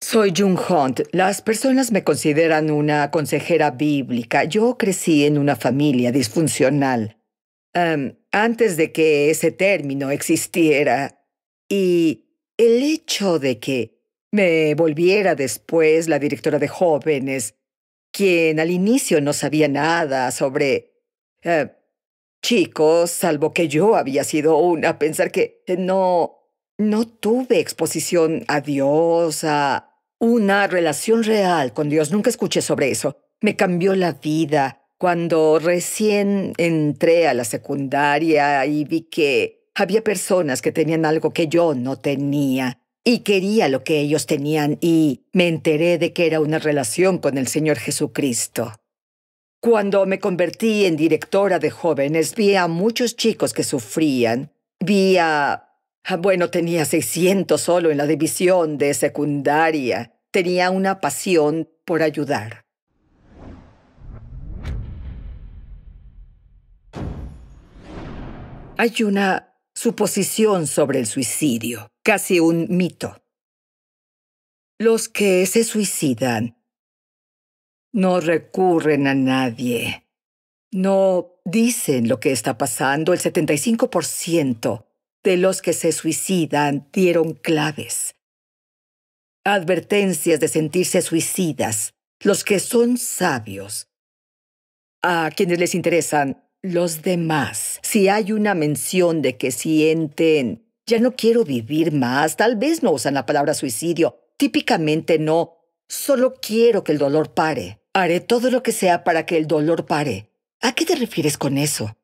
Soy Jung Hunt. Las personas me consideran una consejera bíblica. Yo crecí en una familia disfuncional. Em, antes de que ese término existiera. Y el hecho de que me volviera después la directora de jóvenes, quien al inicio no sabía nada sobre... Eh, chicos, salvo que yo había sido una, pensar que no, no tuve exposición a Dios, a, una relación real con Dios. Nunca escuché sobre eso. Me cambió la vida. Cuando recién entré a la secundaria y vi que había personas que tenían algo que yo no tenía y quería lo que ellos tenían y me enteré de que era una relación con el Señor Jesucristo. Cuando me convertí en directora de jóvenes, vi a muchos chicos que sufrían, vi a Ah, bueno, tenía 600 solo en la división de secundaria. Tenía una pasión por ayudar. Hay una suposición sobre el suicidio, casi un mito. Los que se suicidan no recurren a nadie, no dicen lo que está pasando, el 75% de los que se suicidan dieron claves. Advertencias de sentirse suicidas, los que son sabios. A quienes les interesan los demás, si hay una mención de que sienten, ya no quiero vivir más, tal vez no usan la palabra suicidio, típicamente no, solo quiero que el dolor pare. Haré todo lo que sea para que el dolor pare. ¿A qué te refieres con eso?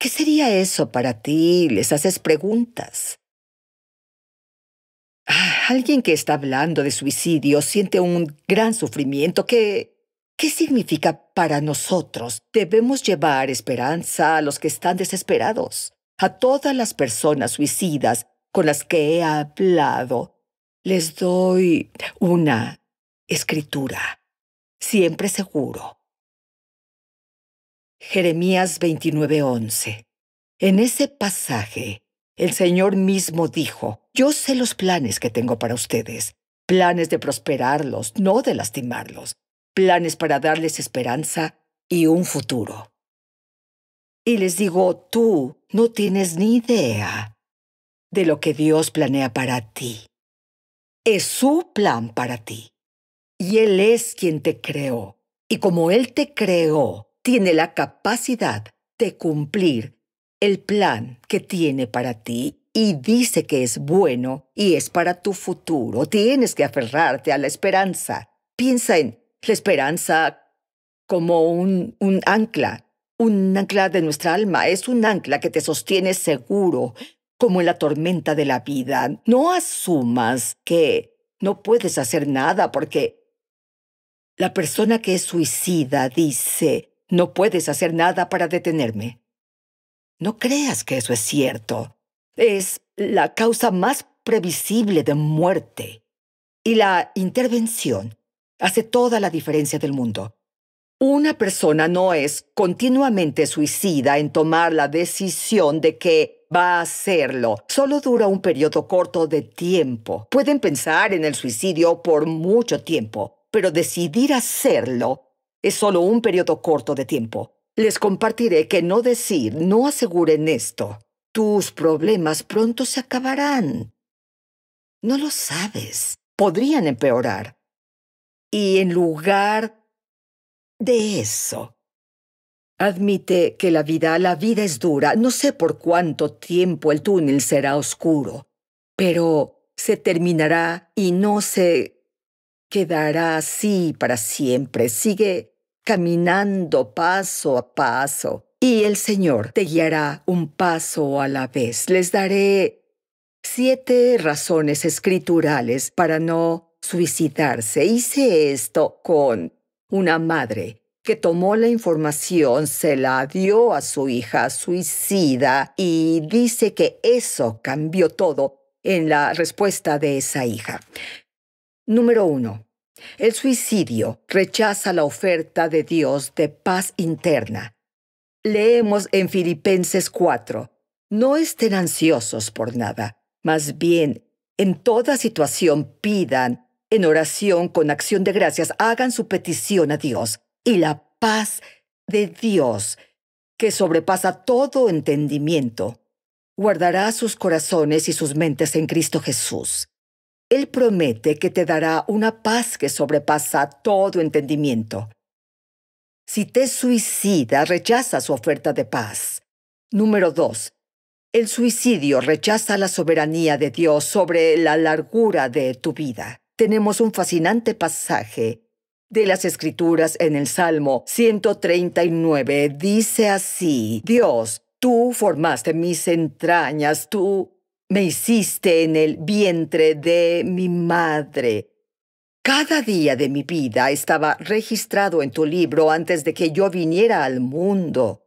¿Qué sería eso para ti? Les haces preguntas. Ah, alguien que está hablando de suicidio siente un gran sufrimiento que... ¿Qué significa para nosotros? Debemos llevar esperanza a los que están desesperados, a todas las personas suicidas con las que he hablado. Les doy una escritura, siempre seguro, Jeremías 29:11. En ese pasaje, el Señor mismo dijo, Yo sé los planes que tengo para ustedes, planes de prosperarlos, no de lastimarlos, planes para darles esperanza y un futuro. Y les digo, tú no tienes ni idea de lo que Dios planea para ti. Es su plan para ti. Y Él es quien te creó. Y como Él te creó, tiene la capacidad de cumplir el plan que tiene para ti y dice que es bueno y es para tu futuro. Tienes que aferrarte a la esperanza. Piensa en la esperanza como un, ancla, un ancla de nuestra alma. Es un ancla que te sostiene seguro, como en la tormenta de la vida. No asumas que no puedes hacer nada porque la persona que es suicida dice, no puedes hacer nada para detenerme. No creas que eso es cierto. Es la causa más previsible de muerte. Y la intervención hace toda la diferencia del mundo. Una persona no es continuamente suicida en tomar la decisión de que va a hacerlo. Solo dura un periodo corto de tiempo. Pueden pensar en el suicidio por mucho tiempo, pero decidir hacerlo es solo un periodo corto de tiempo. Les compartiré que no decir, no aseguren esto. Tus problemas pronto se acabarán. No lo sabes. Podrían empeorar. Y en lugar de eso, admite que la vida, la vida es dura. No sé por cuánto tiempo el túnel será oscuro, pero se terminará y no se quedará así para siempre. Sigue caminando paso a paso y el Señor te guiará un paso a la vez. Les daré siete razones escriturales para no suicidarse. Hice esto con una madre que tomó la información, se la dio a su hija suicida y dice que eso cambió todo en la respuesta de esa hija. Número 1. El suicidio rechaza la oferta de Dios de paz interna. Leemos en Filipenses 4. No estén ansiosos por nada, más bien, en toda situación pidan, en oración con acción de gracias, hagan su petición a Dios y la paz de Dios, que sobrepasa todo entendimiento, guardará sus corazones y sus mentes en Cristo Jesús. Él promete que te dará una paz que sobrepasa todo entendimiento. Si te suicida, rechaza su oferta de paz. Número dos. El suicidio rechaza la soberanía de Dios sobre la largura de tu vida. Tenemos un fascinante pasaje de las Escrituras en el Salmo 139. Dice así, Dios, tú formaste mis entrañas, tú me hiciste en el vientre de mi madre. Cada día de mi vida estaba registrado en tu libro antes de que yo viniera al mundo.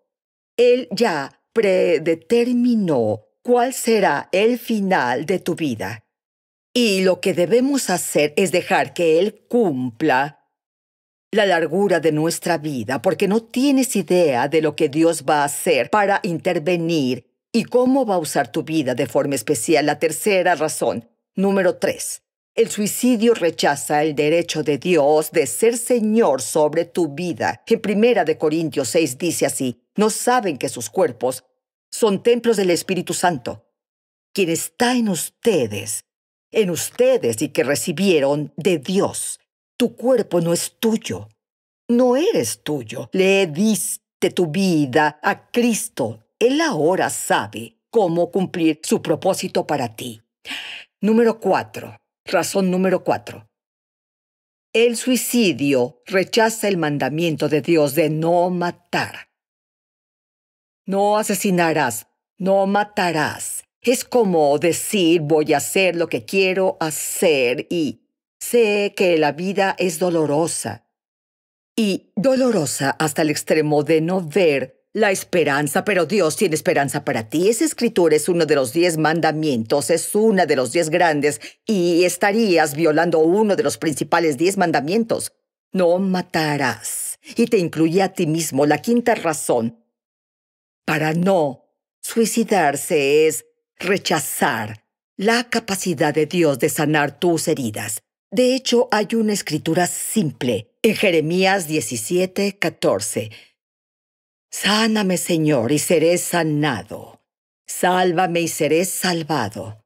Él ya predeterminó cuál será el final de tu vida. Y lo que debemos hacer es dejar que Él cumpla la largura de nuestra vida, porque no tienes idea de lo que Dios va a hacer para intervenir y cómo va a usar tu vida de forma especial. La tercera razón, número tres, el suicidio rechaza el derecho de Dios de ser Señor sobre tu vida. En Primera de Corintios 6 dice así, no saben que sus cuerpos son templos del Espíritu Santo, quien está en ustedes, en ustedes y que recibieron de Dios. Tu cuerpo no es tuyo, no eres tuyo, le diste tu vida a Cristo él ahora sabe cómo cumplir su propósito para ti. Número cuatro. Razón número cuatro. El suicidio rechaza el mandamiento de Dios de no matar. No asesinarás, no matarás. Es como decir voy a hacer lo que quiero hacer y sé que la vida es dolorosa. Y dolorosa hasta el extremo de no ver la esperanza, pero Dios tiene esperanza para ti. Esa escritura es uno de los diez mandamientos, es una de los diez grandes, y estarías violando uno de los principales diez mandamientos. No matarás. Y te incluye a ti mismo la quinta razón. Para no suicidarse es rechazar la capacidad de Dios de sanar tus heridas. De hecho, hay una escritura simple en Jeremías 17, 14 Sáname, Señor, y seré sanado. Sálvame y seré salvado.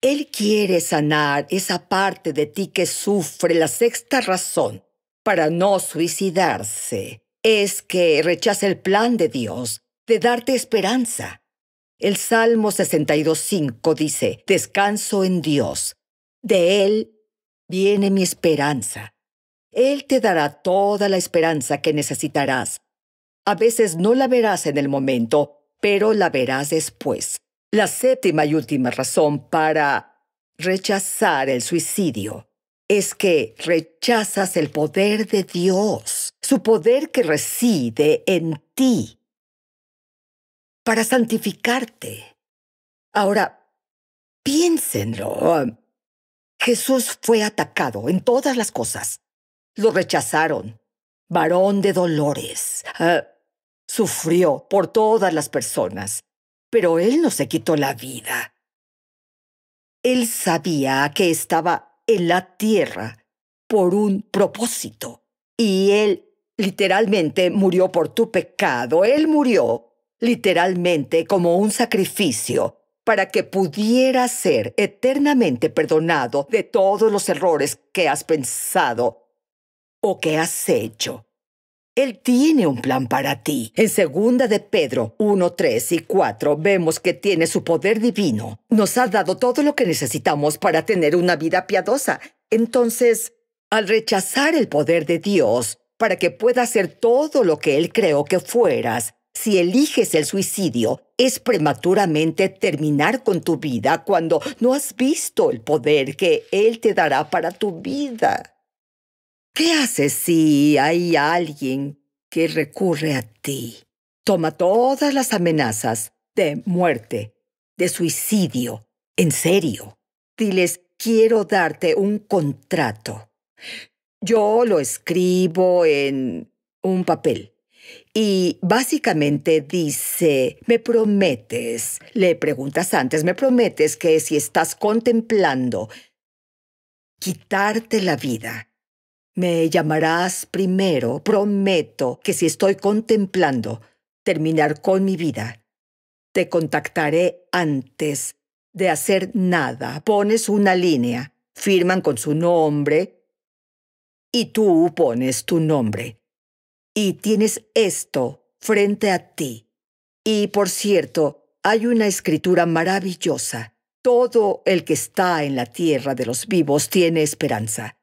Él quiere sanar esa parte de ti que sufre. La sexta razón para no suicidarse es que rechaza el plan de Dios de darte esperanza. El Salmo 62.5 dice, descanso en Dios. De Él viene mi esperanza. Él te dará toda la esperanza que necesitarás a veces no la verás en el momento, pero la verás después. La séptima y última razón para rechazar el suicidio es que rechazas el poder de Dios, su poder que reside en ti, para santificarte. Ahora, piénsenlo. Jesús fue atacado en todas las cosas. Lo rechazaron, varón de dolores. Ah, sufrió por todas las personas, pero él no se quitó la vida. Él sabía que estaba en la tierra por un propósito y él literalmente murió por tu pecado. Él murió literalmente como un sacrificio para que pudieras ser eternamente perdonado de todos los errores que has pensado o qué has hecho. Él tiene un plan para ti. En segunda de Pedro 1, 3 y 4 vemos que tiene su poder divino. Nos ha dado todo lo que necesitamos para tener una vida piadosa. Entonces, al rechazar el poder de Dios para que pueda hacer todo lo que Él creó que fueras, si eliges el suicidio, es prematuramente terminar con tu vida cuando no has visto el poder que Él te dará para tu vida. ¿Qué haces si hay alguien que recurre a ti? Toma todas las amenazas de muerte, de suicidio, en serio. Diles, quiero darte un contrato. Yo lo escribo en un papel. Y básicamente dice, me prometes, le preguntas antes, me prometes que si estás contemplando quitarte la vida, me llamarás primero, prometo que si estoy contemplando terminar con mi vida, te contactaré antes de hacer nada. Pones una línea, firman con su nombre y tú pones tu nombre. Y tienes esto frente a ti. Y por cierto, hay una escritura maravillosa. Todo el que está en la tierra de los vivos tiene esperanza.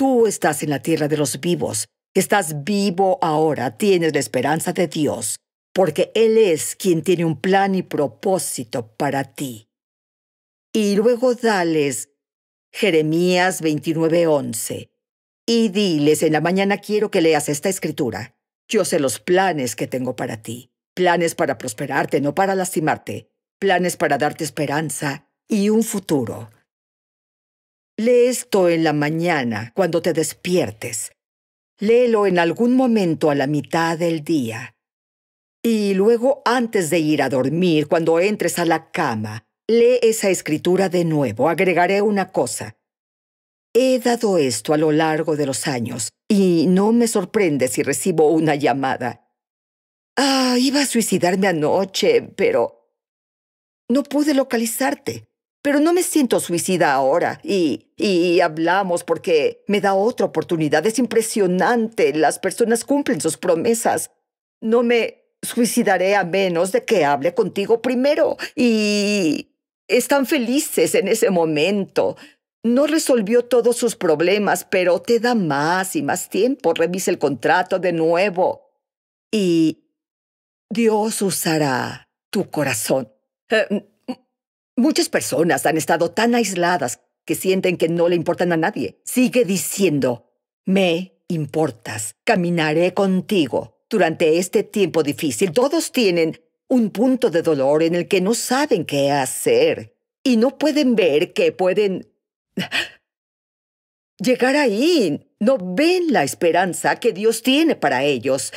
Tú estás en la tierra de los vivos. Estás vivo ahora, tienes la esperanza de Dios, porque Él es quien tiene un plan y propósito para ti. Y luego dales Jeremías 29:11 y diles, en la mañana quiero que leas esta escritura. Yo sé los planes que tengo para ti, planes para prosperarte, no para lastimarte, planes para darte esperanza y un futuro. Lee esto en la mañana, cuando te despiertes. Léelo en algún momento a la mitad del día. Y luego, antes de ir a dormir, cuando entres a la cama, lee esa escritura de nuevo. Agregaré una cosa. He dado esto a lo largo de los años y no me sorprende si recibo una llamada. Ah, iba a suicidarme anoche, pero... No pude localizarte. Pero no me siento suicida ahora y, hablamos porque me da otra oportunidad. Es impresionante. Las personas cumplen sus promesas. No me suicidaré a menos de que hable contigo primero. Y están felices en ese momento. No resolvió todos sus problemas, pero te da más y más tiempo. Revisa el contrato de nuevo. Y Dios usará tu corazón. Eh, Muchas personas han estado tan aisladas que sienten que no le importan a nadie. Sigue diciendo, me importas, caminaré contigo. Durante este tiempo difícil, todos tienen un punto de dolor en el que no saben qué hacer y no pueden ver que pueden llegar ahí. No ven la esperanza que Dios tiene para ellos.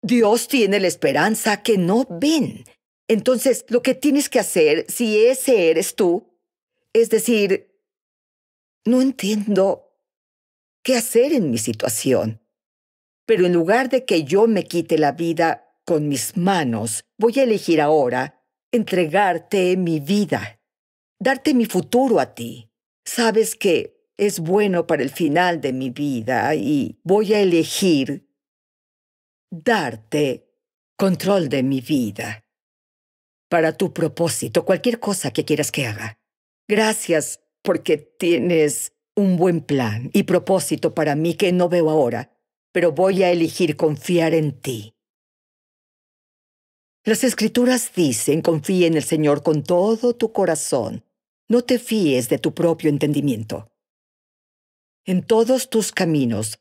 Dios tiene la esperanza que no ven. Entonces, lo que tienes que hacer, si ese eres tú, es decir, no entiendo qué hacer en mi situación, pero en lugar de que yo me quite la vida con mis manos, voy a elegir ahora entregarte mi vida, darte mi futuro a ti. Sabes que es bueno para el final de mi vida y voy a elegir darte control de mi vida para tu propósito, cualquier cosa que quieras que haga. Gracias porque tienes un buen plan y propósito para mí que no veo ahora, pero voy a elegir confiar en ti. Las escrituras dicen, confía en el Señor con todo tu corazón, no te fíes de tu propio entendimiento. En todos tus caminos,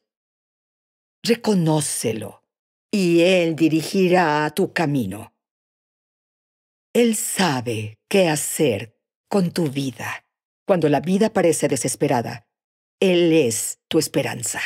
reconócelo y Él dirigirá tu camino. Él sabe qué hacer con tu vida. Cuando la vida parece desesperada, Él es tu esperanza.